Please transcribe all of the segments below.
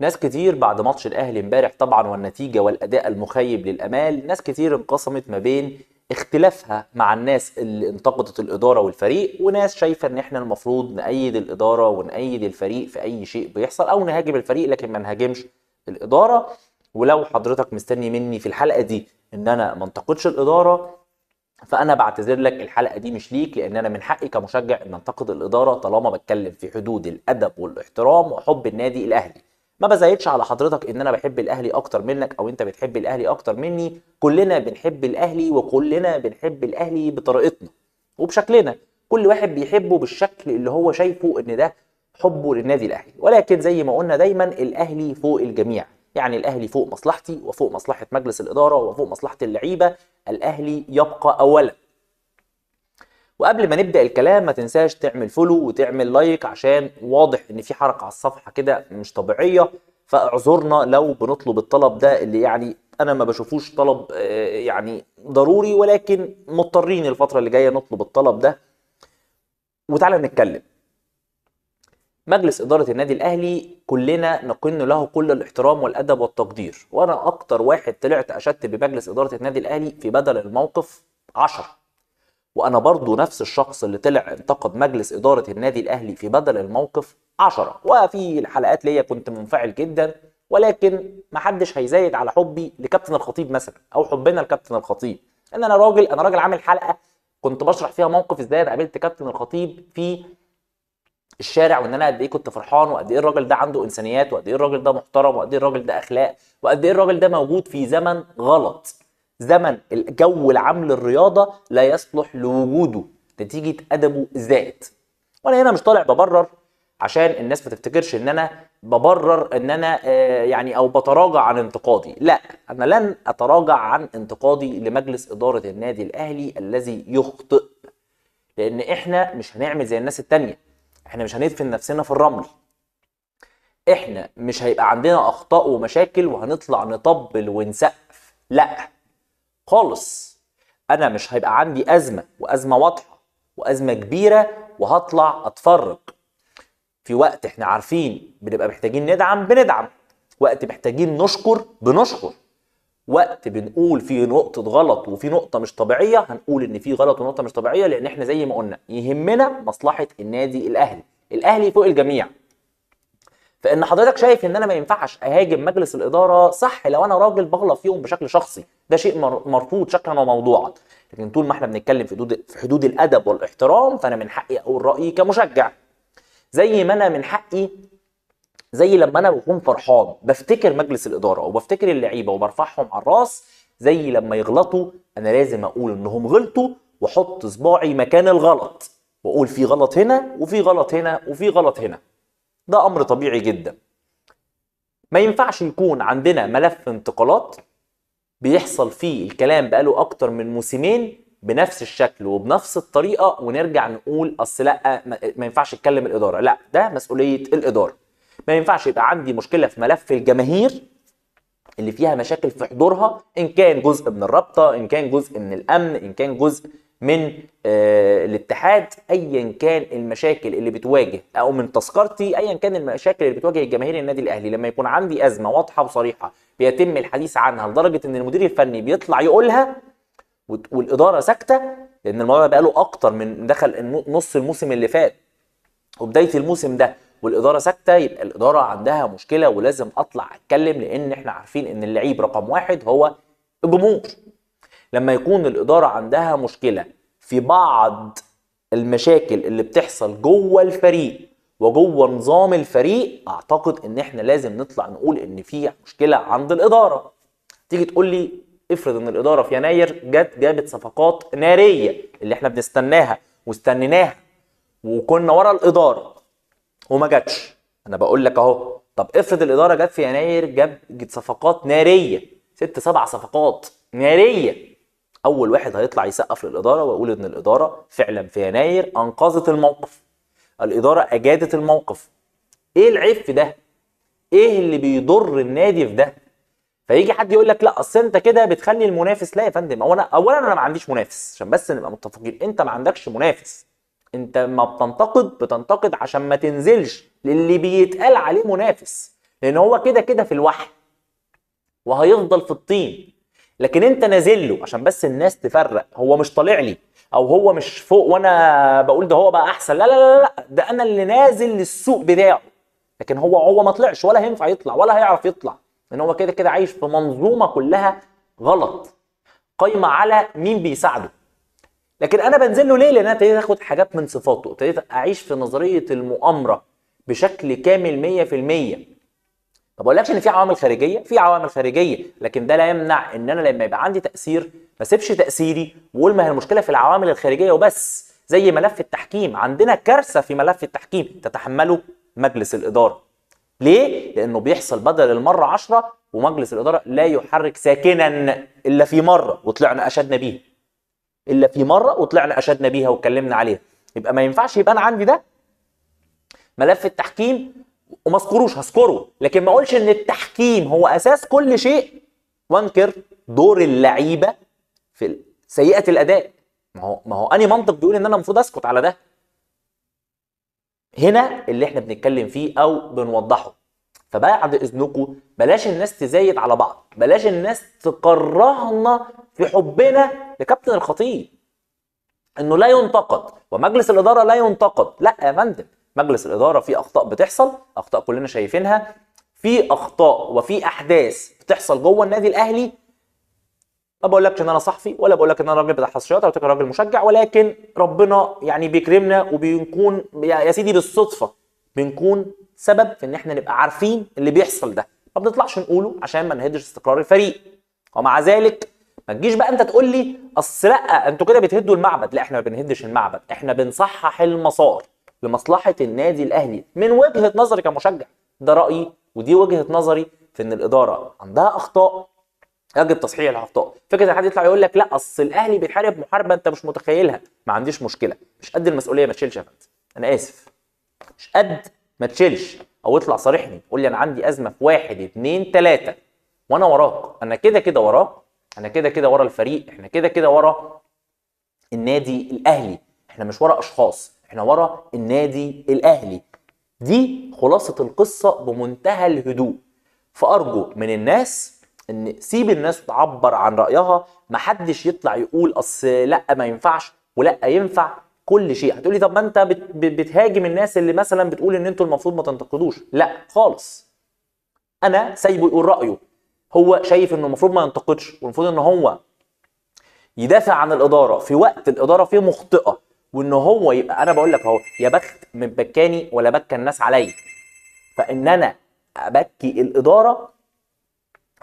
ناس كتير بعد ماتش الاهلي امبارح طبعا والنتيجه والاداء المخيب للامال ناس كتير انقسمت ما بين اختلافها مع الناس اللي انتقدت الاداره والفريق وناس شايفه ان احنا المفروض نأيد الاداره ونأيد الفريق في اي شيء بيحصل او نهاجم الفريق لكن ما نهاجمش الاداره ولو حضرتك مستني مني في الحلقه دي ان انا ما انتقدش الاداره فانا بعتذر لك الحلقه دي مش ليك لان انا من حقي كمشجع ان انتقد الاداره طالما بتكلم في حدود الادب والاحترام وحب النادي الاهلي ما بزايدش على حضرتك ان انا بحب الاهلي اكتر منك او انت بتحب الاهلي اكتر مني كلنا بنحب الاهلي وكلنا بنحب الاهلي بطريقتنا وبشكلنا كل واحد بيحبه بالشكل اللي هو شايفه ان ده حبه للنادي الاهلي ولكن زي ما قلنا دايما الاهلي فوق الجميع يعني الاهلي فوق مصلحتي وفوق مصلحه مجلس الاداره وفوق مصلحه اللعيبه الاهلي يبقى اولا وقبل ما نبدا الكلام ما تنساش تعمل فولو وتعمل لايك عشان واضح ان في حركه على الصفحه كده مش طبيعيه فاعذرنا لو بنطلب الطلب ده اللي يعني انا ما بشوفوش طلب آه، يعني ضروري ولكن مضطرين الفتره اللي جايه نطلب الطلب ده وتعالى نتكلم مجلس إدارة النادي الأهلي كلنا نقن له كل الاحترام والأدب والتقدير وأنا أكتر واحد طلعت أشدت بمجلس إدارة النادي الأهلي في بدل الموقف 10 وانا برضو نفس الشخص اللي طلع انتقد مجلس اداره النادي الاهلي في بدل الموقف 10 وفي الحلقات ليا كنت منفعل جدا ولكن محدش هيزايد على حبي لكابتن الخطيب مثلا او حبنا لكابتن الخطيب ان انا راجل انا راجل عامل حلقه كنت بشرح فيها موقف ازاي انا قابلت كابتن الخطيب في الشارع وان انا قد ايه كنت فرحان وقد ايه الراجل ده عنده انسانيات وقد ايه الراجل ده محترم وقد ايه الراجل ده اخلاق وقد ايه الراجل ده موجود في زمن غلط زمن الجو العام للرياضه لا يصلح لوجوده نتيجه ادبه الزائد وانا هنا مش طالع ببرر عشان الناس ما تفتكرش ان انا ببرر ان انا آه، يعني او بتراجع عن انتقادي لا انا لن اتراجع عن انتقادي لمجلس اداره النادي الاهلي الذي يخطئ لان احنا مش هنعمل زي الناس التانية احنا مش هندفن نفسنا في الرمل احنا مش هيبقى عندنا اخطاء ومشاكل وهنطلع نطبل ونسقف لا خالص انا مش هيبقى عندي ازمه وازمه واضحه وازمه كبيره وهطلع اتفرج في وقت احنا عارفين بنبقى محتاجين ندعم بندعم وقت محتاجين نشكر بنشكر وقت بنقول في نقطة غلط وفي نقطة مش طبيعية هنقول إن في غلط ونقطة مش طبيعية لأن إحنا زي ما قلنا يهمنا مصلحة النادي الأهلي، الأهلي فوق الجميع، فان حضرتك شايف ان انا ما ينفعش اهاجم مجلس الاداره صح لو انا راجل بغلط فيهم بشكل شخصي ده شيء مرفوض شكلا وموضوعا لكن طول ما احنا بنتكلم في حدود في حدود الادب والاحترام فانا من حقي اقول رايي كمشجع زي ما انا من حقي زي لما انا بكون فرحان بفتكر مجلس الاداره وبفتكر اللعيبه وبرفعهم على الراس زي لما يغلطوا انا لازم اقول انهم غلطوا واحط صباعي مكان الغلط واقول في غلط هنا وفي غلط هنا وفي غلط هنا ده امر طبيعي جدا ما ينفعش يكون عندنا ملف انتقالات بيحصل فيه الكلام بقاله اكتر من موسمين بنفس الشكل وبنفس الطريقه ونرجع نقول اصل لا ما ينفعش اتكلم الاداره لا ده مسؤوليه الاداره ما ينفعش يبقى عندي مشكله في ملف الجماهير اللي فيها مشاكل في حضورها ان كان جزء من الرابطه ان كان جزء من الامن ان كان جزء من آه، الاتحاد ايا كان المشاكل اللي بتواجه او من تذكرتي ايا كان المشاكل اللي بتواجه جماهير النادي الاهلي لما يكون عندي ازمه واضحه وصريحه بيتم الحديث عنها لدرجه ان المدير الفني بيطلع يقولها والاداره ساكته لان الموضوع بقى له اكتر من دخل نص الموسم اللي فات وبدايه الموسم ده والاداره ساكته يبقى الاداره عندها مشكله ولازم اطلع اتكلم لان احنا عارفين ان اللعيب رقم واحد هو الجمهور لما يكون الإدارة عندها مشكلة في بعض المشاكل اللي بتحصل جوه الفريق وجوه نظام الفريق اعتقد ان احنا لازم نطلع نقول ان في مشكله عند الاداره تيجي تقول لي افرض ان الاداره في يناير جت جابت صفقات ناريه اللي احنا بنستناها واستنيناها وكنا ورا الاداره وما جاتش انا بقول لك اهو طب افرض الاداره جت في يناير جابت صفقات ناريه ست سبع صفقات ناريه اول واحد هيطلع يسقف للاداره ويقول ان الاداره فعلا في يناير انقذت الموقف الاداره اجادت الموقف ايه العيب في ده ايه اللي بيضر النادي في ده فيجي حد يقول لك لا اصل انت كده بتخلي المنافس لا يا فندم هو انا اولا انا ما عنديش منافس عشان بس نبقى متفقين انت ما عندكش منافس انت ما بتنتقد بتنتقد عشان ما تنزلش للي بيتقال عليه منافس لان هو كده كده في الوحي وهيفضل في الطين لكن انت نازل له عشان بس الناس تفرق هو مش طالع لي او هو مش فوق وانا بقول ده هو بقى احسن لا لا لا لا ده انا اللي نازل للسوق بتاعه لكن هو هو ما طلعش ولا هينفع يطلع ولا هيعرف يطلع لان هو كده كده عايش في منظومه كلها غلط قايمه على مين بيساعده لكن انا بنزل له ليه لان انا ابتديت اخد حاجات من صفاته ابتديت اعيش في نظريه المؤامره بشكل كامل 100% طب ما اقولكش ان في عوامل خارجيه في عوامل خارجيه لكن ده لا يمنع ان انا لما يبقى عندي تاثير ما اسيبش تاثيري واقول ما هي المشكله في العوامل الخارجيه وبس زي ملف التحكيم عندنا كارثه في ملف التحكيم تتحمله مجلس الاداره ليه لانه بيحصل بدل المره 10 ومجلس الاداره لا يحرك ساكنا الا في مره وطلعنا اشدنا بيها الا في مره وطلعنا اشدنا بيها واتكلمنا عليها يبقى ما ينفعش يبقى انا عندي ده ملف التحكيم وما اذكروش هذكره لكن ما اقولش ان التحكيم هو اساس كل شيء وانكر دور اللعيبه في سيئه الاداء ما هو ما هو اني منطق بيقول ان انا المفروض اسكت على ده هنا اللي احنا بنتكلم فيه او بنوضحه فبعد اذنكم بلاش الناس تزايد على بعض بلاش الناس تكرهنا في حبنا لكابتن الخطيب انه لا ينتقد ومجلس الاداره لا ينتقد لا يا فندم مجلس الاداره في اخطاء بتحصل اخطاء كلنا شايفينها في اخطاء وفي احداث بتحصل جوه النادي الاهلي ما بقولكش ان انا صحفي ولا بقولك ان انا راجل بتاع حصريات او راجل مشجع ولكن ربنا يعني بيكرمنا وبنكون يا سيدي بالصدفه بنكون سبب في ان احنا نبقى عارفين اللي بيحصل ده ما بنطلعش نقوله عشان ما نهدش استقرار الفريق ومع ذلك ما تجيش بقى انت تقول لي اصل لا انتوا كده بتهدوا المعبد لا احنا ما بنهدش المعبد احنا بنصحح المسار لمصلحه النادي الاهلي من وجهه نظري كمشجع ده رايي ودي وجهه نظري في ان الاداره عندها اخطاء يجب تصحيح الاخطاء فكره ان حد يطلع يقول لك لا اصل الاهلي بيحارب محاربه انت مش متخيلها ما عنديش مشكله مش قد المسؤوليه ما تشيلش يا فندم انا اسف مش قد ما تشيلش او اطلع صارحني قول لي انا عندي ازمه في واحد اتنين تلاته وانا وراك انا كده كده وراك انا كده كده ورا الفريق احنا كده كده ورا النادي الاهلي احنا مش ورا اشخاص احنا ورا النادي الاهلي دي خلاصه القصه بمنتهى الهدوء فارجو من الناس ان سيب الناس تعبر عن رايها محدش يطلع يقول اصل لا ما ينفعش ولا ينفع كل شيء هتقولي طب ما انت بتهاجم الناس اللي مثلا بتقول ان انتوا المفروض ما تنتقدوش لا خالص انا سايبه يقول رايه هو شايف انه المفروض ما ينتقدش والمفروض ان هو يدافع عن الاداره في وقت الاداره فيه مخطئه وان هو يبقى انا بقول لك اهو يا بخت من بكاني ولا بكى الناس عليا فان انا ابكي الاداره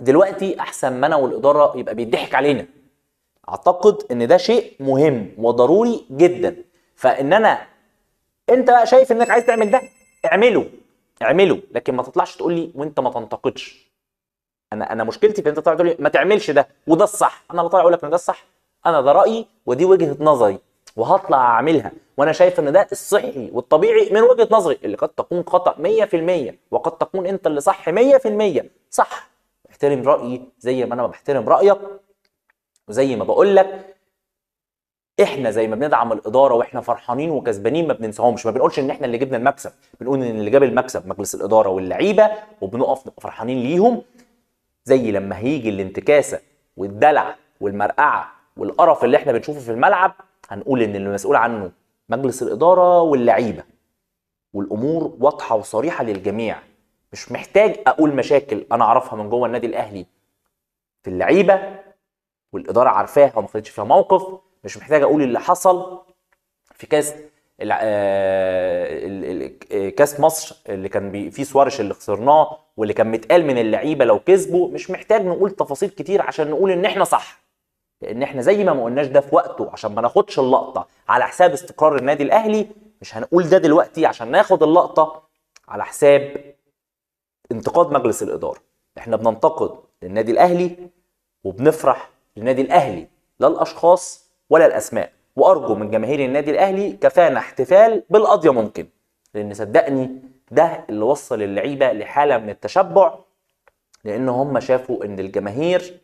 دلوقتي احسن ما انا والاداره يبقى بيضحك علينا اعتقد ان ده شيء مهم وضروري جدا فان انا انت بقى شايف انك عايز تعمل ده اعمله اعمله لكن ما تطلعش تقول لي وانت ما تنتقدش انا انا مشكلتي في انت تطلع تقول لي ما تعملش ده وده الصح انا اللي طالع اقول لك ان ده الصح انا ده رايي ودي وجهه نظري وهطلع اعملها وانا شايف ان ده الصحي والطبيعي من وجهه نظري اللي قد تكون خطا 100% وقد تكون انت اللي صح 100% صح احترم رايي زي ما انا بحترم رايك وزي ما بقول لك احنا زي ما بندعم الاداره واحنا فرحانين وكسبانين ما بننساهمش ما بنقولش ان احنا اللي جبنا المكسب بنقول ان اللي جاب المكسب مجلس الاداره واللعيبه وبنقف نبقى فرحانين ليهم زي لما هيجي الانتكاسه والدلع والمرقعه والقرف اللي احنا بنشوفه في الملعب هنقول ان المسؤول عنه مجلس الاداره واللعيبه والامور واضحه وصريحه للجميع مش محتاج اقول مشاكل انا اعرفها من جوه النادي الاهلي في اللعيبه والاداره عارفاها وما خدتش فيها موقف مش محتاج اقول اللي حصل في كاس آه، كاس مصر اللي كان فيه سوارش اللي خسرناه واللي كان متقال من اللعيبه لو كسبوا مش محتاج نقول تفاصيل كتير عشان نقول ان احنا صح لان احنا زي ما ما قلناش ده في وقته عشان ما ناخدش اللقطه على حساب استقرار النادي الاهلي مش هنقول ده دلوقتي عشان ناخد اللقطه على حساب انتقاد مجلس الاداره احنا بننتقد النادي الاهلي وبنفرح للنادي الاهلي لا الاشخاص ولا الاسماء وارجو من جماهير النادي الاهلي كفانا احتفال بالقضيه ممكن لان صدقني ده اللي وصل اللعيبه لحاله من التشبع لان هم شافوا ان الجماهير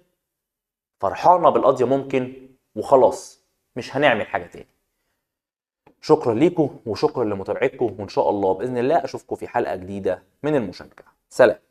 فرحانه بالقضيه ممكن وخلاص مش هنعمل حاجه تاني شكرا ليكم وشكرا لمتابعتكم وان شاء الله باذن الله اشوفكم في حلقه جديده من المشجع سلام